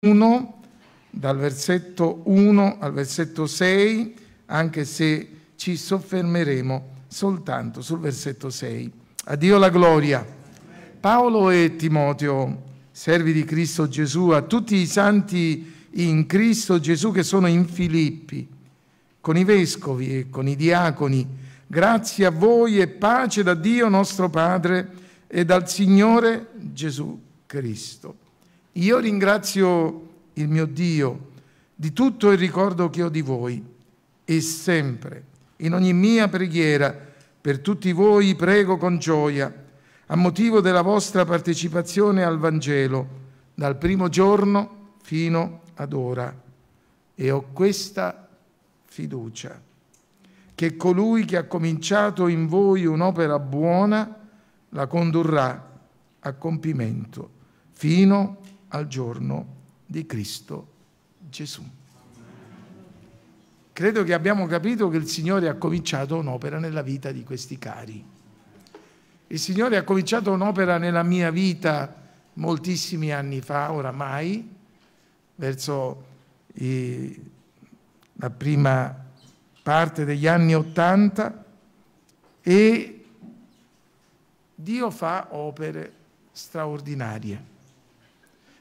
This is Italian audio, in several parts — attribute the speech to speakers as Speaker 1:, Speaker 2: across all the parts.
Speaker 1: 1, dal versetto 1 al versetto 6, anche se ci soffermeremo soltanto sul versetto 6. Addio la gloria. Paolo e Timoteo, servi di Cristo Gesù, a tutti i santi in Cristo Gesù che sono in Filippi, con i vescovi e con i diaconi, grazie a voi e pace da Dio nostro Padre e dal Signore Gesù Cristo. Io ringrazio il mio Dio di tutto il ricordo che ho di voi e sempre, in ogni mia preghiera, per tutti voi prego con gioia, a motivo della vostra partecipazione al Vangelo, dal primo giorno fino ad ora. E ho questa fiducia, che colui che ha cominciato in voi un'opera buona la condurrà a compimento fino al giorno di Cristo Gesù. Credo che abbiamo capito che il Signore ha cominciato un'opera nella vita di questi cari. Il Signore ha cominciato un'opera nella mia vita moltissimi anni fa, oramai, verso eh, la prima parte degli anni Ottanta, e Dio fa opere straordinarie.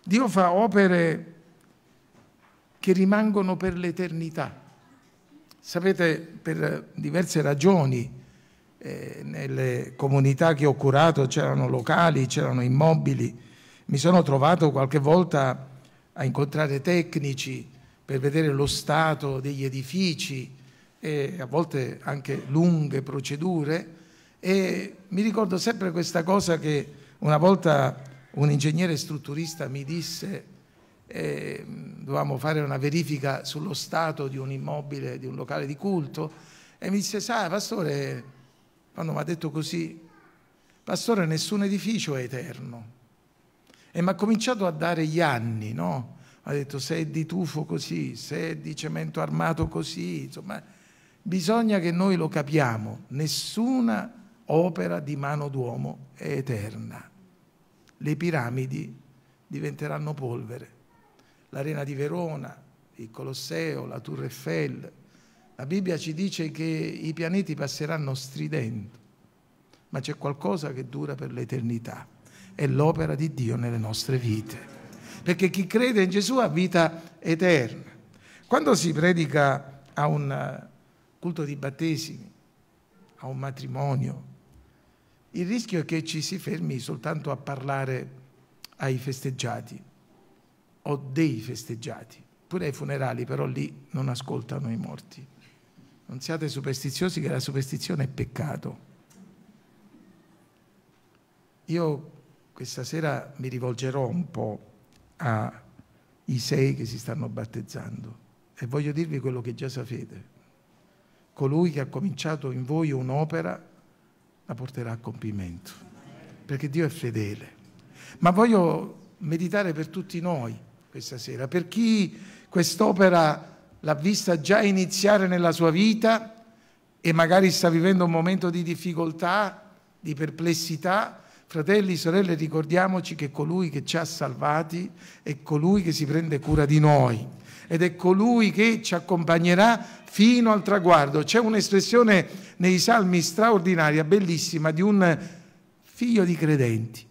Speaker 1: Dio fa opere che rimangono per l'eternità. Sapete, per diverse ragioni, eh, nelle comunità che ho curato c'erano locali, c'erano immobili, mi sono trovato qualche volta a incontrare tecnici per vedere lo stato degli edifici e a volte anche lunghe procedure e mi ricordo sempre questa cosa che una volta un ingegnere strutturista mi disse eh, dovevamo fare una verifica sullo stato di un immobile, di un locale di culto, e mi disse, sai, pastore, quando mi ha detto così, pastore, nessun edificio è eterno. E mi ha cominciato a dare gli anni, no? Mi ha detto, se è di tufo così, se è di cemento armato così, insomma, bisogna che noi lo capiamo, nessuna opera di mano d'uomo è eterna le piramidi diventeranno polvere. L'arena di Verona, il Colosseo, la Tour Eiffel. La Bibbia ci dice che i pianeti passeranno stridendo, ma c'è qualcosa che dura per l'eternità. È l'opera di Dio nelle nostre vite. Perché chi crede in Gesù ha vita eterna. Quando si predica a un eh, culto di battesimi, a un matrimonio, il rischio è che ci si fermi soltanto a parlare ai festeggiati o dei festeggiati, pure ai funerali, però lì non ascoltano i morti. Non siate superstiziosi che la superstizione è peccato. Io questa sera mi rivolgerò un po' ai sei che si stanno battezzando e voglio dirvi quello che già sapete. Colui che ha cominciato in voi un'opera la porterà a compimento, perché Dio è fedele. Ma voglio meditare per tutti noi questa sera, per chi quest'opera l'ha vista già iniziare nella sua vita e magari sta vivendo un momento di difficoltà, di perplessità, Fratelli, sorelle, ricordiamoci che colui che ci ha salvati è colui che si prende cura di noi ed è colui che ci accompagnerà fino al traguardo. C'è un'espressione nei salmi straordinaria, bellissima, di un figlio di credenti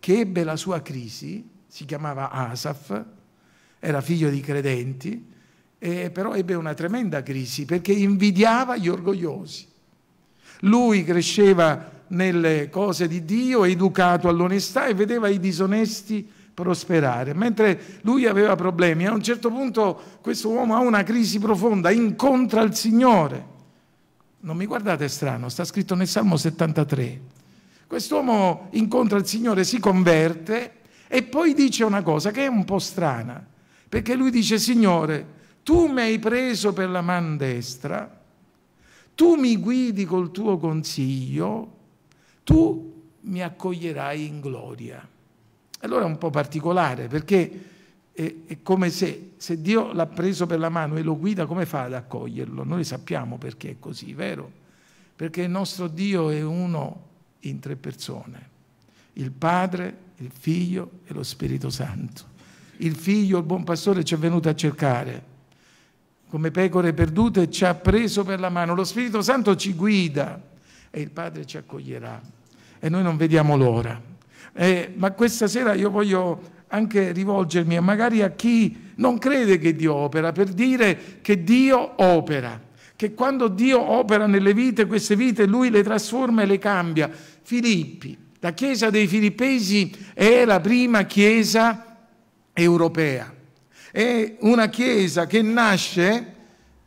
Speaker 1: che ebbe la sua crisi, si chiamava Asaf, era figlio di credenti, però ebbe una tremenda crisi perché invidiava gli orgogliosi. Lui cresceva nelle cose di Dio, educato all'onestà e vedeva i disonesti prosperare, mentre lui aveva problemi. A un certo punto questo uomo ha una crisi profonda, incontra il Signore. Non mi guardate strano, sta scritto nel Salmo 73. Quest'uomo incontra il Signore, si converte e poi dice una cosa che è un po' strana, perché lui dice, Signore, tu mi hai preso per la man destra, tu mi guidi col tuo consiglio, tu mi accoglierai in gloria. Allora è un po' particolare perché è, è come se, se Dio l'ha preso per la mano e lo guida, come fa ad accoglierlo? Noi sappiamo perché è così, vero? Perché il nostro Dio è uno in tre persone, il Padre, il Figlio e lo Spirito Santo. Il Figlio, il buon pastore, ci è venuto a cercare come pecore perdute, ci ha preso per la mano. Lo Spirito Santo ci guida e il Padre ci accoglierà. E noi non vediamo l'ora. Eh, ma questa sera io voglio anche rivolgermi magari a chi non crede che Dio opera, per dire che Dio opera, che quando Dio opera nelle vite, queste vite, Lui le trasforma e le cambia. Filippi, la chiesa dei Filippesi è la prima chiesa europea, è una chiesa che nasce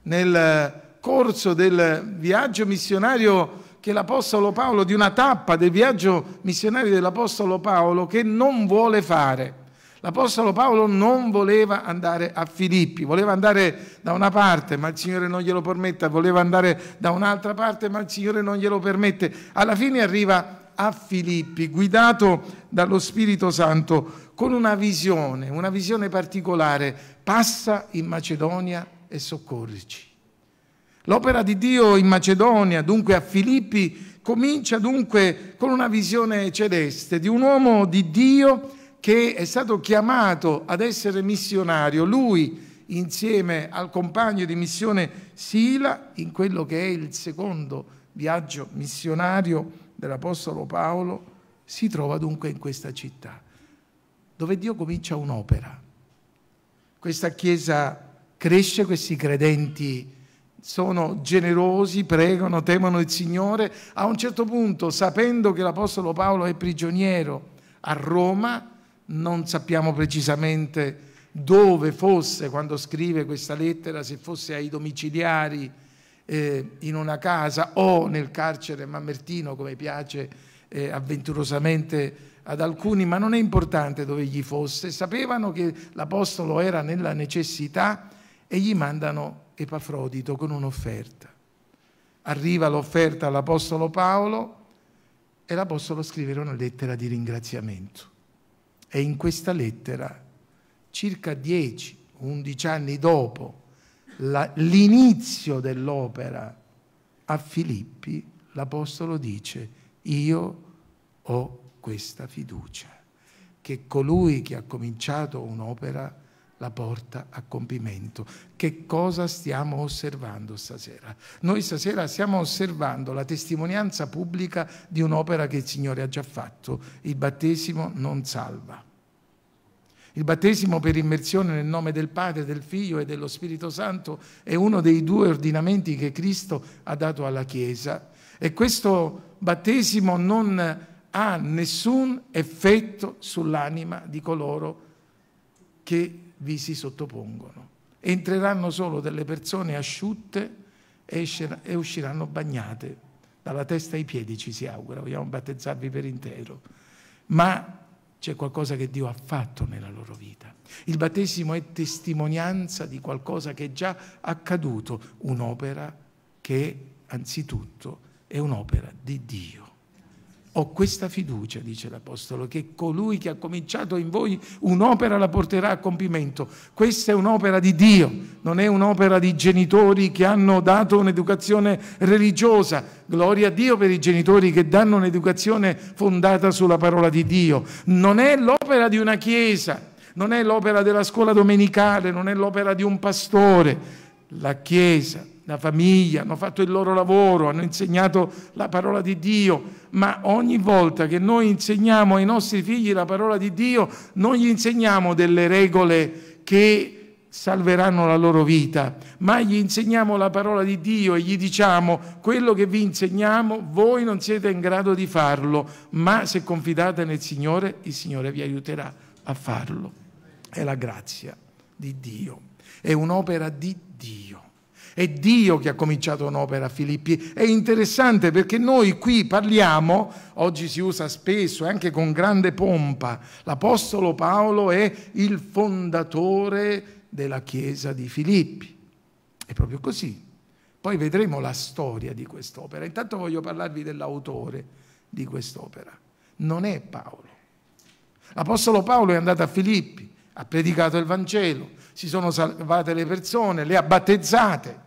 Speaker 1: nel corso del viaggio missionario che l'Apostolo Paolo, di una tappa del viaggio missionario dell'Apostolo Paolo che non vuole fare. L'Apostolo Paolo non voleva andare a Filippi, voleva andare da una parte, ma il Signore non glielo permette, voleva andare da un'altra parte, ma il Signore non glielo permette. Alla fine arriva a Filippi, guidato dallo Spirito Santo, con una visione, una visione particolare. Passa in Macedonia e soccorrici. L'opera di Dio in Macedonia, dunque a Filippi, comincia dunque con una visione celeste di un uomo di Dio che è stato chiamato ad essere missionario, lui insieme al compagno di missione Sila in quello che è il secondo viaggio missionario dell'Apostolo Paolo, si trova dunque in questa città, dove Dio comincia un'opera. Questa chiesa cresce, questi credenti crescono, sono generosi, pregano, temono il Signore, a un certo punto, sapendo che l'Apostolo Paolo è prigioniero a Roma, non sappiamo precisamente dove fosse quando scrive questa lettera, se fosse ai domiciliari eh, in una casa o nel carcere Mamertino, come piace eh, avventurosamente ad alcuni, ma non è importante dove gli fosse. Sapevano che l'Apostolo era nella necessità e gli mandano Epafrodito con un'offerta. Arriva l'offerta all'Apostolo Paolo e l'Apostolo scrive una lettera di ringraziamento. E in questa lettera, circa 10-11 anni dopo l'inizio dell'opera a Filippi, l'Apostolo dice, io ho questa fiducia, che colui che ha cominciato un'opera la porta a compimento. Che cosa stiamo osservando stasera? Noi stasera stiamo osservando la testimonianza pubblica di un'opera che il Signore ha già fatto. Il battesimo non salva. Il battesimo per immersione nel nome del Padre, del Figlio e dello Spirito Santo è uno dei due ordinamenti che Cristo ha dato alla Chiesa e questo battesimo non ha nessun effetto sull'anima di coloro che vi si sottopongono. Entreranno solo delle persone asciutte e usciranno bagnate, dalla testa ai piedi ci si augura, vogliamo battezzarvi per intero. Ma c'è qualcosa che Dio ha fatto nella loro vita. Il battesimo è testimonianza di qualcosa che è già accaduto, un'opera che anzitutto è un'opera di Dio. Ho questa fiducia, dice l'Apostolo, che colui che ha cominciato in voi un'opera la porterà a compimento. Questa è un'opera di Dio, non è un'opera di genitori che hanno dato un'educazione religiosa. Gloria a Dio per i genitori che danno un'educazione fondata sulla parola di Dio. Non è l'opera di una chiesa, non è l'opera della scuola domenicale, non è l'opera di un pastore. La chiesa la famiglia, hanno fatto il loro lavoro, hanno insegnato la parola di Dio, ma ogni volta che noi insegniamo ai nostri figli la parola di Dio, non gli insegniamo delle regole che salveranno la loro vita, ma gli insegniamo la parola di Dio e gli diciamo quello che vi insegniamo voi non siete in grado di farlo, ma se confidate nel Signore, il Signore vi aiuterà a farlo. È la grazia di Dio, è un'opera di Dio. È Dio che ha cominciato un'opera a Filippi. È interessante perché noi qui parliamo, oggi si usa spesso e anche con grande pompa, l'Apostolo Paolo è il fondatore della Chiesa di Filippi. È proprio così. Poi vedremo la storia di quest'opera. Intanto voglio parlarvi dell'autore di quest'opera. Non è Paolo. L'Apostolo Paolo è andato a Filippi, ha predicato il Vangelo, si sono salvate le persone, le ha battezzate.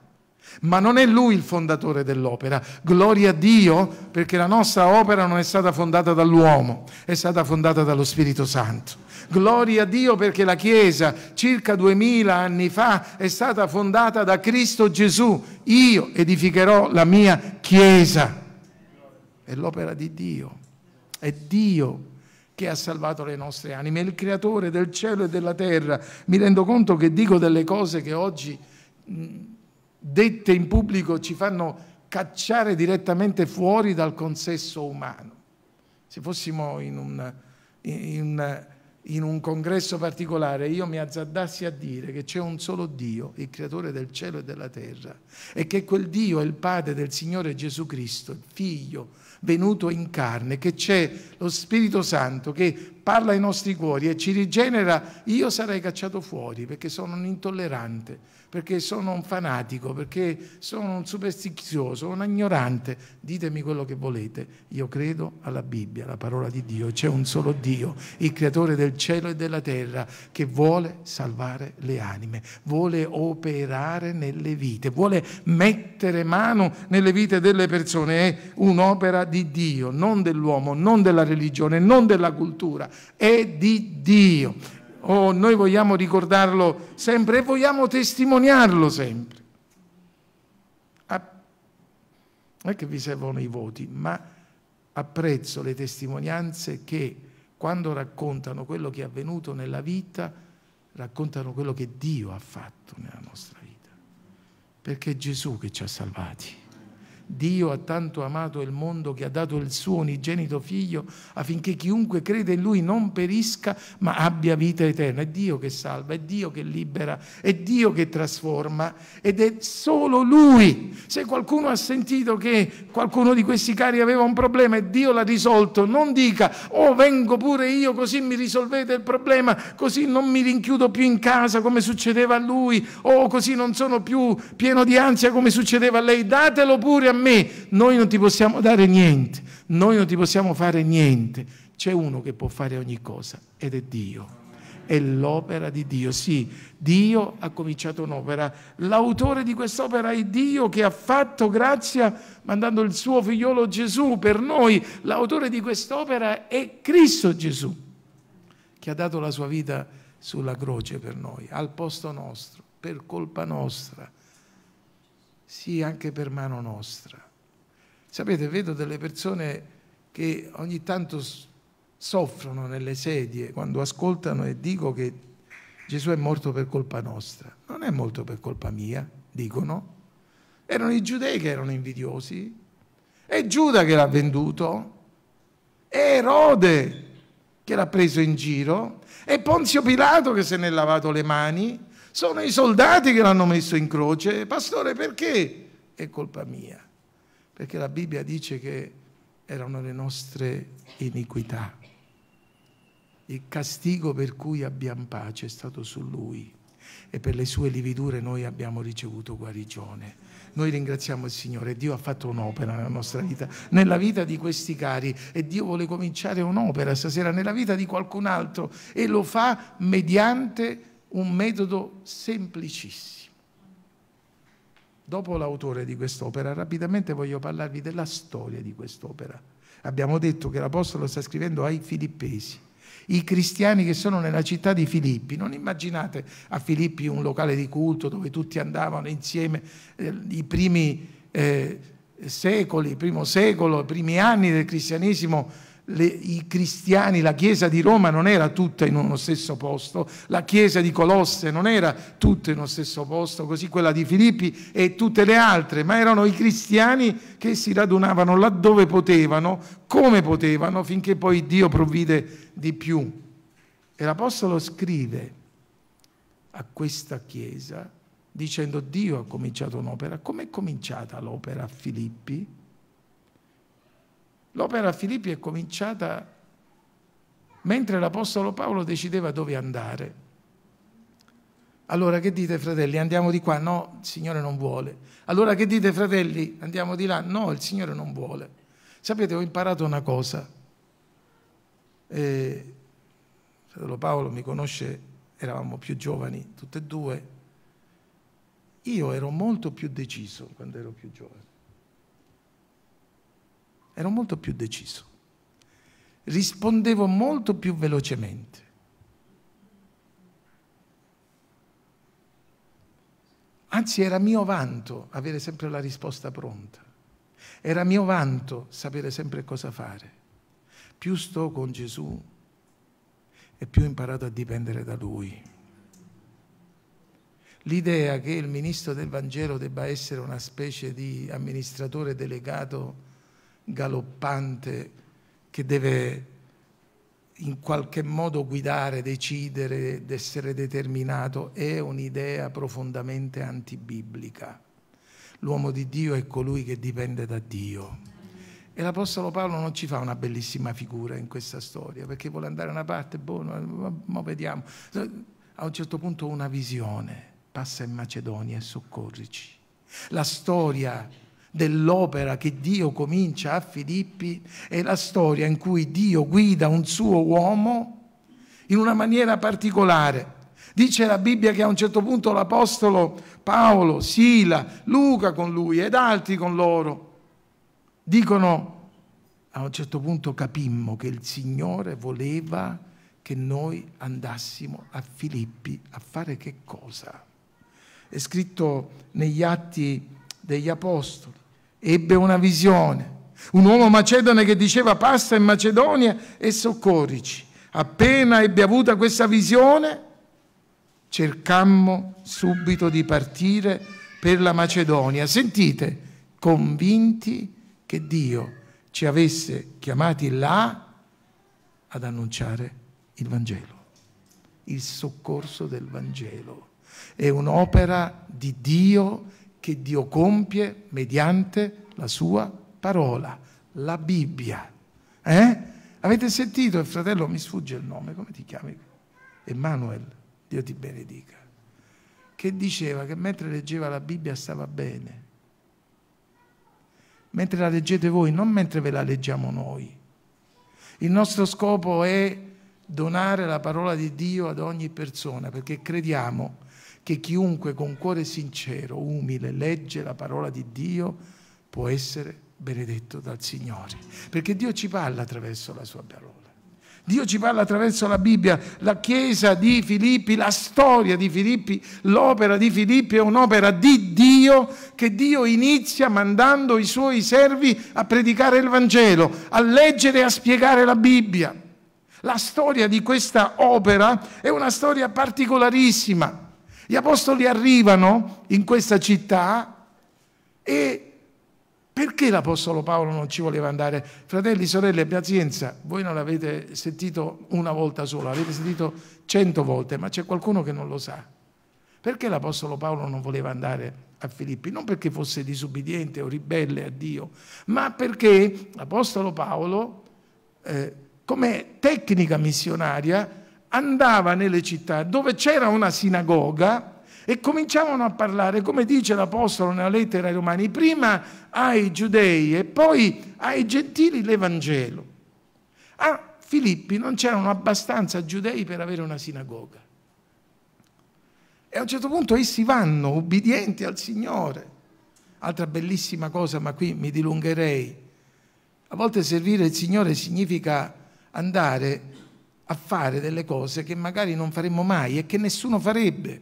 Speaker 1: Ma non è lui il fondatore dell'opera. Gloria a Dio perché la nostra opera non è stata fondata dall'uomo, è stata fondata dallo Spirito Santo. Gloria a Dio perché la Chiesa circa duemila anni fa è stata fondata da Cristo Gesù. Io edificherò la mia Chiesa. È l'opera di Dio. È Dio che ha salvato le nostre anime, è il creatore del cielo e della terra. Mi rendo conto che dico delle cose che oggi mm, dette in pubblico ci fanno cacciare direttamente fuori dal consesso umano. Se fossimo in un, in, in un congresso particolare, io mi azzardassi a dire che c'è un solo Dio, il creatore del cielo e della terra, e che quel Dio è il Padre del Signore Gesù Cristo, il Figlio venuto in carne, che c'è lo Spirito Santo che parla ai nostri cuori e ci rigenera, io sarei cacciato fuori perché sono un intollerante perché sono un fanatico, perché sono un superstizioso, un ignorante. Ditemi quello che volete. Io credo alla Bibbia, alla parola di Dio. C'è un solo Dio, il creatore del cielo e della terra, che vuole salvare le anime, vuole operare nelle vite, vuole mettere mano nelle vite delle persone. È un'opera di Dio, non dell'uomo, non della religione, non della cultura, è di Dio. Oh, noi vogliamo ricordarlo sempre e vogliamo testimoniarlo sempre. non è che vi servono i voti, ma apprezzo le testimonianze che quando raccontano quello che è avvenuto nella vita, raccontano quello che Dio ha fatto nella nostra vita. Perché è Gesù che ci ha salvati. Dio ha tanto amato il mondo che ha dato il suo unigenito figlio affinché chiunque crede in lui non perisca ma abbia vita eterna. È Dio che salva, è Dio che libera, è Dio che trasforma ed è solo lui. Se qualcuno ha sentito che qualcuno di questi cari aveva un problema e Dio l'ha risolto, non dica oh vengo pure io così mi risolvete il problema, così non mi rinchiudo più in casa come succedeva a lui, oh così non sono più pieno di ansia come succedeva a lei. Datelo pure a me, noi non ti possiamo dare niente, noi non ti possiamo fare niente. C'è uno che può fare ogni cosa ed è Dio. È l'opera di Dio, sì, Dio ha cominciato un'opera. L'autore di quest'opera è Dio che ha fatto grazia mandando il suo figliolo Gesù per noi. L'autore di quest'opera è Cristo Gesù, che ha dato la sua vita sulla croce per noi, al posto nostro, per colpa nostra sì anche per mano nostra. Sapete, vedo delle persone che ogni tanto soffrono nelle sedie quando ascoltano e dico che Gesù è morto per colpa nostra. Non è morto per colpa mia, dicono. Erano i giudei che erano invidiosi, è Giuda che l'ha venduto, è Erode che l'ha preso in giro, è Ponzio Pilato che se n'è lavato le mani, sono i soldati che l'hanno messo in croce. Pastore, perché? È colpa mia. Perché la Bibbia dice che erano le nostre iniquità. Il castigo per cui abbiamo pace è stato su lui e per le sue lividure noi abbiamo ricevuto guarigione. Noi ringraziamo il Signore, Dio ha fatto un'opera nella nostra vita, nella vita di questi cari e Dio vuole cominciare un'opera stasera nella vita di qualcun altro e lo fa mediante un metodo semplicissimo. Dopo l'autore di quest'opera, rapidamente voglio parlarvi della storia di quest'opera. Abbiamo detto che l'Apostolo sta scrivendo ai filippesi, i cristiani che sono nella città di Filippi. Non immaginate a Filippi un locale di culto dove tutti andavano insieme, eh, i primi eh, secoli, primo secolo, i primi anni del cristianesimo le, i cristiani, la chiesa di Roma non era tutta in uno stesso posto, la chiesa di Colosse non era tutta in uno stesso posto, così quella di Filippi e tutte le altre, ma erano i cristiani che si radunavano laddove potevano, come potevano, finché poi Dio provvide di più. E l'Apostolo scrive a questa chiesa dicendo Dio ha cominciato un'opera. Com'è cominciata l'opera a Filippi? L'opera a Filippi è cominciata mentre l'Apostolo Paolo decideva dove andare. Allora che dite fratelli? Andiamo di qua? No, il Signore non vuole. Allora che dite fratelli? Andiamo di là? No, il Signore non vuole. Sapete, ho imparato una cosa. Eh, fratello Paolo mi conosce, eravamo più giovani, tutti e due. Io ero molto più deciso quando ero più giovane ero molto più deciso, rispondevo molto più velocemente. Anzi, era mio vanto avere sempre la risposta pronta. Era mio vanto sapere sempre cosa fare. Più sto con Gesù e più ho imparato a dipendere da Lui. L'idea che il ministro del Vangelo debba essere una specie di amministratore delegato galoppante che deve in qualche modo guidare, decidere, essere determinato, è un'idea profondamente antibiblica. L'uomo di Dio è colui che dipende da Dio. E l'Apostolo Paolo non ci fa una bellissima figura in questa storia, perché vuole andare da una parte, boh, ma, ma vediamo. A un certo punto una visione, passa in Macedonia e soccorrici. La storia dell'opera che Dio comincia a Filippi è la storia in cui Dio guida un suo uomo in una maniera particolare. Dice la Bibbia che a un certo punto l'Apostolo Paolo, Sila, Luca con lui ed altri con loro dicono a un certo punto capimmo che il Signore voleva che noi andassimo a Filippi a fare che cosa? È scritto negli atti degli Apostoli, ebbe una visione, un uomo macedone che diceva passa in Macedonia e soccorrici. Appena ebbe avuta questa visione, cercammo subito di partire per la Macedonia. Sentite, convinti che Dio ci avesse chiamati là ad annunciare il Vangelo. Il soccorso del Vangelo è un'opera di Dio che Dio compie mediante la sua parola, la Bibbia. Eh? Avete sentito il fratello, mi sfugge il nome, come ti chiami? Emmanuel, Dio ti benedica, che diceva che mentre leggeva la Bibbia stava bene. Mentre la leggete voi, non mentre ve la leggiamo noi. Il nostro scopo è donare la parola di Dio ad ogni persona, perché crediamo che chiunque con cuore sincero, umile, legge la parola di Dio può essere benedetto dal Signore. Perché Dio ci parla attraverso la sua parola. Dio ci parla attraverso la Bibbia, la chiesa di Filippi, la storia di Filippi, l'opera di Filippi è un'opera di Dio che Dio inizia mandando i suoi servi a predicare il Vangelo, a leggere e a spiegare la Bibbia. La storia di questa opera è una storia particolarissima gli apostoli arrivano in questa città e perché l'apostolo Paolo non ci voleva andare? Fratelli, sorelle, pazienza, voi non l'avete sentito una volta sola, l'avete sentito cento volte, ma c'è qualcuno che non lo sa. Perché l'apostolo Paolo non voleva andare a Filippi? Non perché fosse disubbidiente o ribelle a Dio, ma perché l'apostolo Paolo, eh, come tecnica missionaria, andava nelle città dove c'era una sinagoga e cominciavano a parlare, come dice l'Apostolo nella lettera ai Romani, prima ai giudei e poi ai gentili l'Evangelo. A Filippi non c'erano abbastanza giudei per avere una sinagoga. E a un certo punto essi vanno ubbidienti al Signore. Altra bellissima cosa, ma qui mi dilungherei. A volte servire il Signore significa andare a fare delle cose che magari non faremmo mai e che nessuno farebbe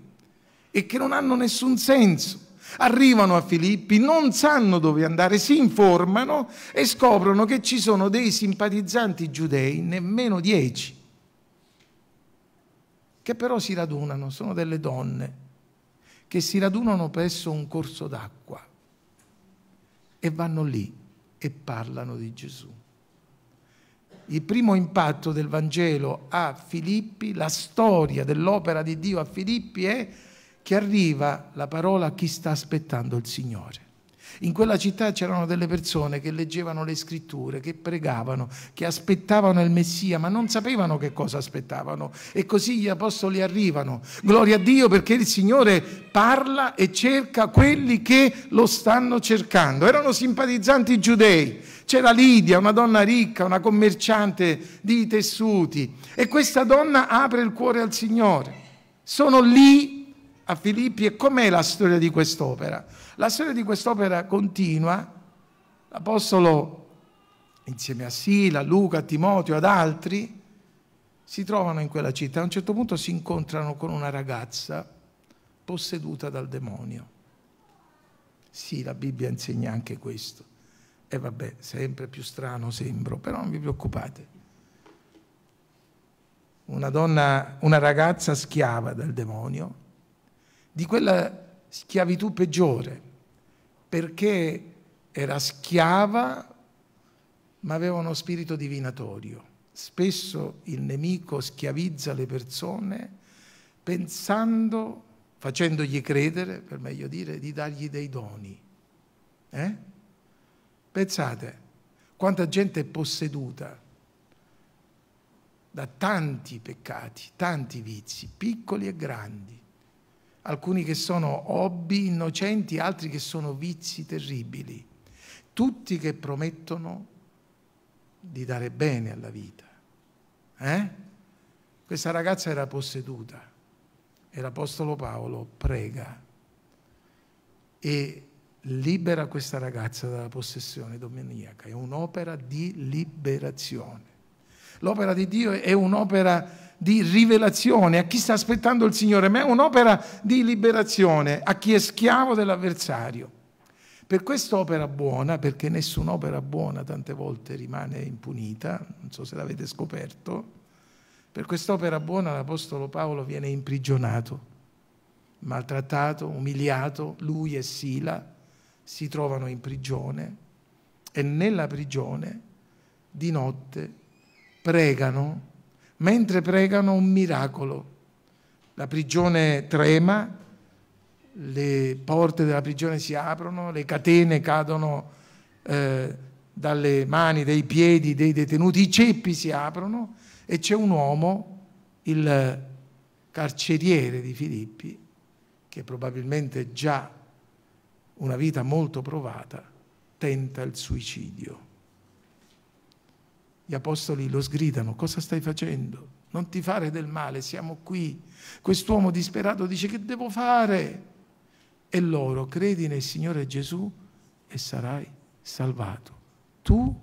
Speaker 1: e che non hanno nessun senso. Arrivano a Filippi, non sanno dove andare, si informano e scoprono che ci sono dei simpatizzanti giudei, nemmeno dieci, che però si radunano, sono delle donne, che si radunano presso un corso d'acqua e vanno lì e parlano di Gesù il primo impatto del Vangelo a Filippi, la storia dell'opera di Dio a Filippi è che arriva la parola a chi sta aspettando il Signore. In quella città c'erano delle persone che leggevano le scritture, che pregavano, che aspettavano il Messia, ma non sapevano che cosa aspettavano. E così gli apostoli arrivano. Gloria a Dio perché il Signore parla e cerca quelli che lo stanno cercando. Erano simpatizzanti giudei. C'era Lidia, una donna ricca, una commerciante di tessuti. E questa donna apre il cuore al Signore. Sono lì a Filippi e com'è la storia di quest'opera? La storia di quest'opera continua, l'Apostolo insieme a Sila, Luca, Timoteo, ad altri, si trovano in quella città. A un certo punto si incontrano con una ragazza posseduta dal demonio. Sì, la Bibbia insegna anche questo. E vabbè, sempre più strano sembro, però non vi preoccupate. Una donna, una ragazza schiava del demonio, di quella schiavitù peggiore, perché era schiava ma aveva uno spirito divinatorio. Spesso il nemico schiavizza le persone pensando, facendogli credere, per meglio dire, di dargli dei doni. Eh? Pensate, quanta gente è posseduta da tanti peccati, tanti vizi, piccoli e grandi alcuni che sono hobby innocenti, altri che sono vizi terribili, tutti che promettono di dare bene alla vita. Eh? Questa ragazza era posseduta e l'Apostolo Paolo prega e libera questa ragazza dalla possessione demoniaca, è un'opera di liberazione. L'opera di Dio è un'opera di rivelazione a chi sta aspettando il Signore, ma è un'opera di liberazione a chi è schiavo dell'avversario. Per quest'opera buona, perché nessun'opera buona tante volte rimane impunita, non so se l'avete scoperto, per quest'opera buona l'Apostolo Paolo viene imprigionato, maltrattato, umiliato, lui e Sila si trovano in prigione e nella prigione di notte pregano, mentre pregano un miracolo. La prigione trema, le porte della prigione si aprono, le catene cadono eh, dalle mani, dai piedi dei detenuti, i ceppi si aprono e c'è un uomo, il carceriere di Filippi, che probabilmente già una vita molto provata, tenta il suicidio. Gli apostoli lo sgridano, cosa stai facendo? Non ti fare del male, siamo qui. Quest'uomo disperato dice che devo fare? E loro, credi nel Signore Gesù e sarai salvato, tu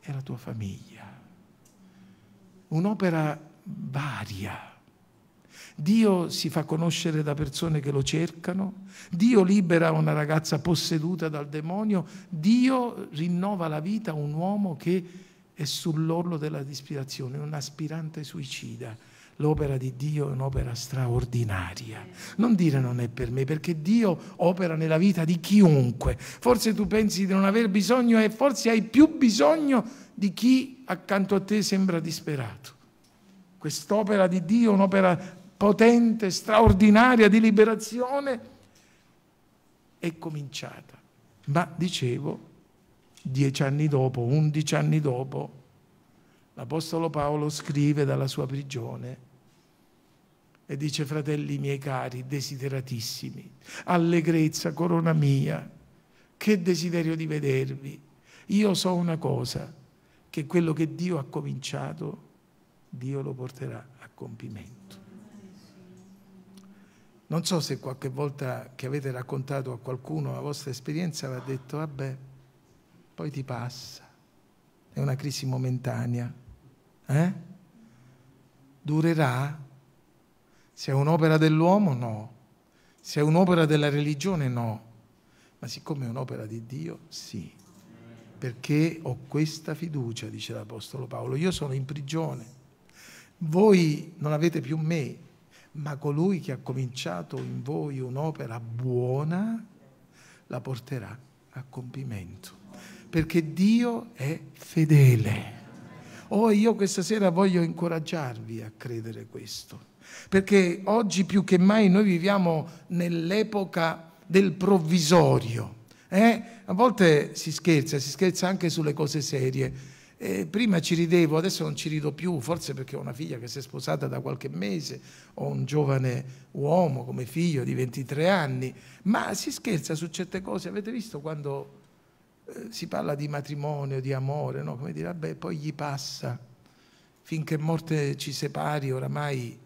Speaker 1: e la tua famiglia. Un'opera varia. Dio si fa conoscere da persone che lo cercano, Dio libera una ragazza posseduta dal demonio, Dio rinnova la vita a un uomo che è sull'orlo della disperazione, un aspirante suicida. L'opera di Dio è un'opera straordinaria. Non dire non è per me, perché Dio opera nella vita di chiunque. Forse tu pensi di non aver bisogno e forse hai più bisogno di chi accanto a te sembra disperato. Quest'opera di Dio è un'opera potente, straordinaria di liberazione è cominciata. Ma dicevo, dieci anni dopo, undici anni dopo, l'Apostolo Paolo scrive dalla sua prigione e dice, fratelli miei cari, desideratissimi, allegrezza, corona mia, che desiderio di vedervi. Io so una cosa, che quello che Dio ha cominciato, Dio lo porterà a compimento. Non so se qualche volta che avete raccontato a qualcuno la vostra esperienza, vi ha detto, vabbè, poi ti passa. È una crisi momentanea. Eh? Durerà? Se è un'opera dell'uomo, no. Se è un'opera della religione, no. Ma siccome è un'opera di Dio, sì. Perché ho questa fiducia, dice l'Apostolo Paolo. Io sono in prigione. Voi non avete più me, ma colui che ha cominciato in voi un'opera buona la porterà a compimento perché Dio è fedele. Oh, io questa sera voglio incoraggiarvi a credere questo, perché oggi più che mai noi viviamo nell'epoca del provvisorio. Eh? A volte si scherza, si scherza anche sulle cose serie. Eh, prima ci ridevo, adesso non ci rido più, forse perché ho una figlia che si è sposata da qualche mese, ho un giovane uomo come figlio di 23 anni, ma si scherza su certe cose. Avete visto quando eh, si parla di matrimonio, di amore, no? come dire, vabbè, poi gli passa, finché morte ci separi oramai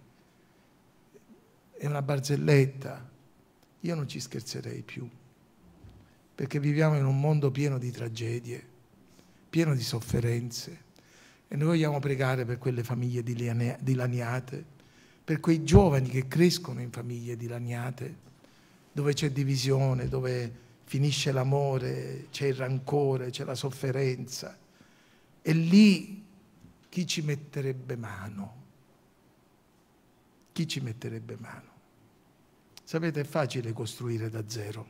Speaker 1: è una barzelletta. Io non ci scherzerei più, perché viviamo in un mondo pieno di tragedie, pieno di sofferenze e noi vogliamo pregare per quelle famiglie dilaniate, per quei giovani che crescono in famiglie dilaniate, dove c'è divisione, dove finisce l'amore, c'è il rancore, c'è la sofferenza. E lì chi ci metterebbe mano? Chi ci metterebbe mano? Sapete, è facile costruire da zero.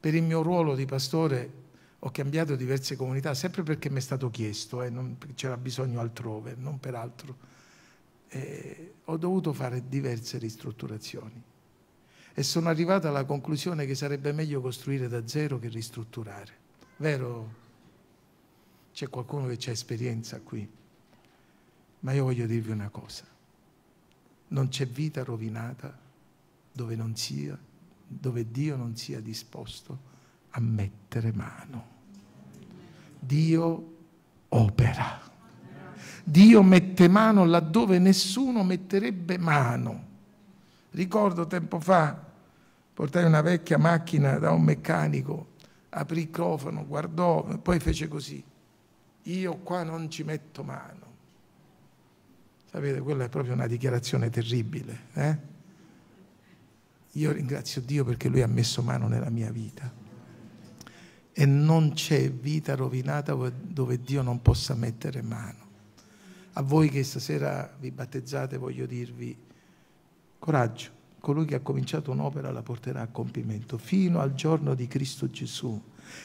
Speaker 1: Per il mio ruolo di pastore ho cambiato diverse comunità, sempre perché mi è stato chiesto, eh, c'era bisogno altrove, non per altro. Eh, ho dovuto fare diverse ristrutturazioni e sono arrivato alla conclusione che sarebbe meglio costruire da zero che ristrutturare. Vero? C'è qualcuno che ha esperienza qui, ma io voglio dirvi una cosa. Non c'è vita rovinata dove, non sia, dove Dio non sia disposto a mettere mano. Dio opera. Dio mette mano laddove nessuno metterebbe mano. Ricordo tempo fa portai una vecchia macchina da un meccanico, aprì il cofano, guardò, poi fece così. Io qua non ci metto mano. Sapete, quella è proprio una dichiarazione terribile. Eh? Io ringrazio Dio perché Lui ha messo mano nella mia vita. E non c'è vita rovinata dove Dio non possa mettere mano. A voi che stasera vi battezzate voglio dirvi coraggio, colui che ha cominciato un'opera la porterà a compimento fino al giorno di Cristo Gesù,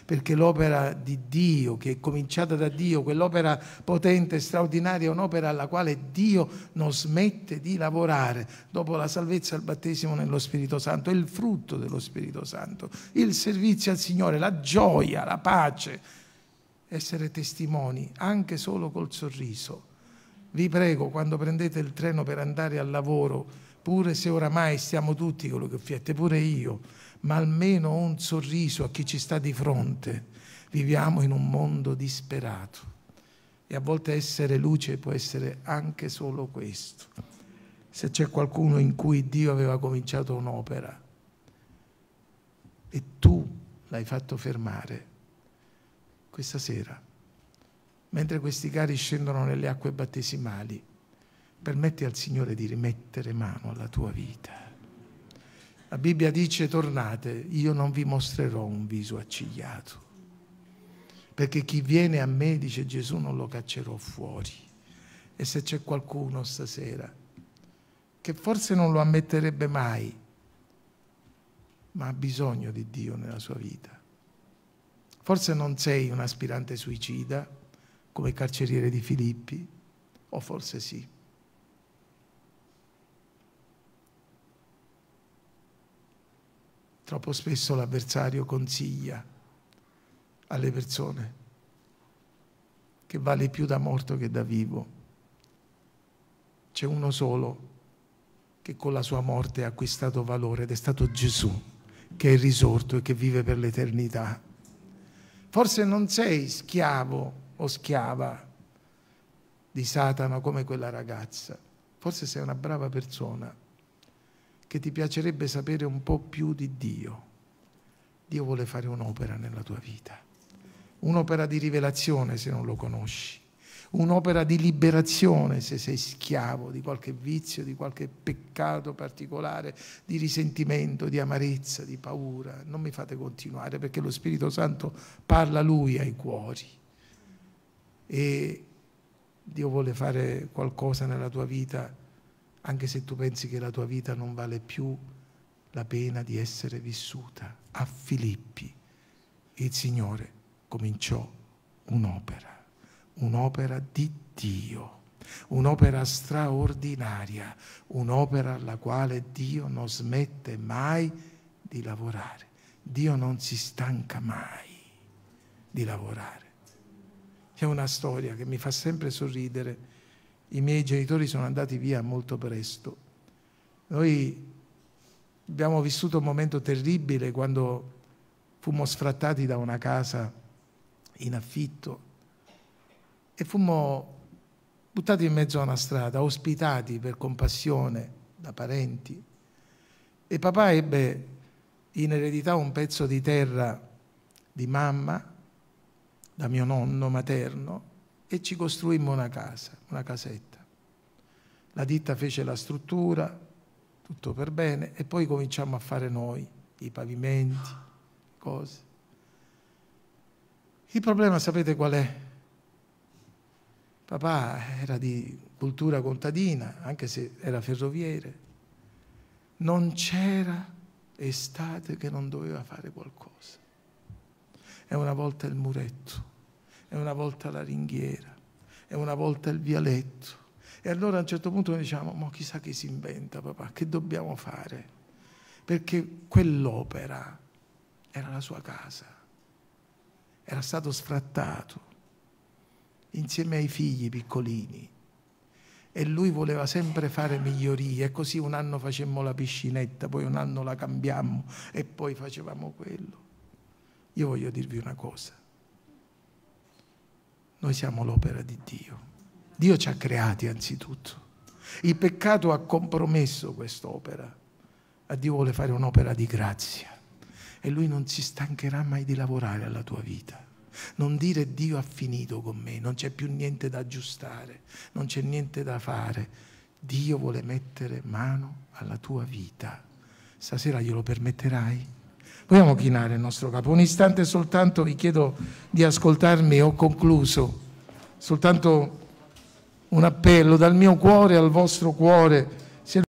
Speaker 1: perché l'opera di Dio, che è cominciata da Dio, quell'opera potente e straordinaria, è un'opera alla quale Dio non smette di lavorare. Dopo la salvezza e il battesimo nello Spirito Santo, è il frutto dello Spirito Santo, il servizio al Signore, la gioia, la pace, essere testimoni anche solo col sorriso. Vi prego, quando prendete il treno per andare al lavoro, pure se oramai stiamo tutti con le cuffiette, pure io, ma almeno un sorriso a chi ci sta di fronte. Viviamo in un mondo disperato e a volte essere luce può essere anche solo questo. Se c'è qualcuno in cui Dio aveva cominciato un'opera e tu l'hai fatto fermare, questa sera, mentre questi cari scendono nelle acque battesimali, Permetti al Signore di rimettere mano alla tua vita. La Bibbia dice tornate, io non vi mostrerò un viso accigliato, perché chi viene a me, dice Gesù, non lo caccerò fuori. E se c'è qualcuno stasera che forse non lo ammetterebbe mai, ma ha bisogno di Dio nella sua vita. Forse non sei un aspirante suicida come carceriere di Filippi, o forse sì. Troppo spesso l'avversario consiglia alle persone che vale più da morto che da vivo. C'è uno solo che con la sua morte ha acquistato valore ed è stato Gesù che è risorto e che vive per l'eternità. Forse non sei schiavo o schiava di Satana come quella ragazza, forse sei una brava persona che ti piacerebbe sapere un po' più di Dio. Dio vuole fare un'opera nella tua vita, un'opera di rivelazione se non lo conosci, un'opera di liberazione se sei schiavo di qualche vizio, di qualche peccato particolare, di risentimento, di amarezza, di paura. Non mi fate continuare perché lo Spirito Santo parla lui ai cuori. E Dio vuole fare qualcosa nella tua vita anche se tu pensi che la tua vita non vale più la pena di essere vissuta. A Filippi il Signore cominciò un'opera, un'opera di Dio, un'opera straordinaria, un'opera alla quale Dio non smette mai di lavorare. Dio non si stanca mai di lavorare. C'è una storia che mi fa sempre sorridere i miei genitori sono andati via molto presto. Noi abbiamo vissuto un momento terribile quando fummo sfrattati da una casa in affitto e fummo buttati in mezzo a una strada, ospitati per compassione da parenti. E papà ebbe in eredità un pezzo di terra di mamma, da mio nonno materno, e ci costruimmo una casa, una casetta. La ditta fece la struttura, tutto per bene, e poi cominciamo a fare noi i pavimenti, cose. Il problema sapete qual è? Papà era di cultura contadina, anche se era ferroviere. Non c'era estate che non doveva fare qualcosa. E una volta il muretto e una volta la ringhiera, e una volta il vialetto. E allora a un certo punto noi diciamo, ma chissà che si inventa papà, che dobbiamo fare? Perché quell'opera era la sua casa, era stato sfrattato insieme ai figli piccolini e lui voleva sempre fare migliorie e così un anno facemmo la piscinetta, poi un anno la cambiammo e poi facevamo quello. Io voglio dirvi una cosa, noi siamo l'opera di Dio. Dio ci ha creati anzitutto. Il peccato ha compromesso quest'opera. A Dio vuole fare un'opera di grazia e Lui non si stancherà mai di lavorare alla tua vita. Non dire Dio ha finito con me, non c'è più niente da aggiustare, non c'è niente da fare. Dio vuole mettere mano alla tua vita. Stasera glielo permetterai? Vogliamo chinare il nostro capo. Un istante soltanto vi chiedo di ascoltarmi, ho concluso. Soltanto un appello dal mio cuore al vostro cuore.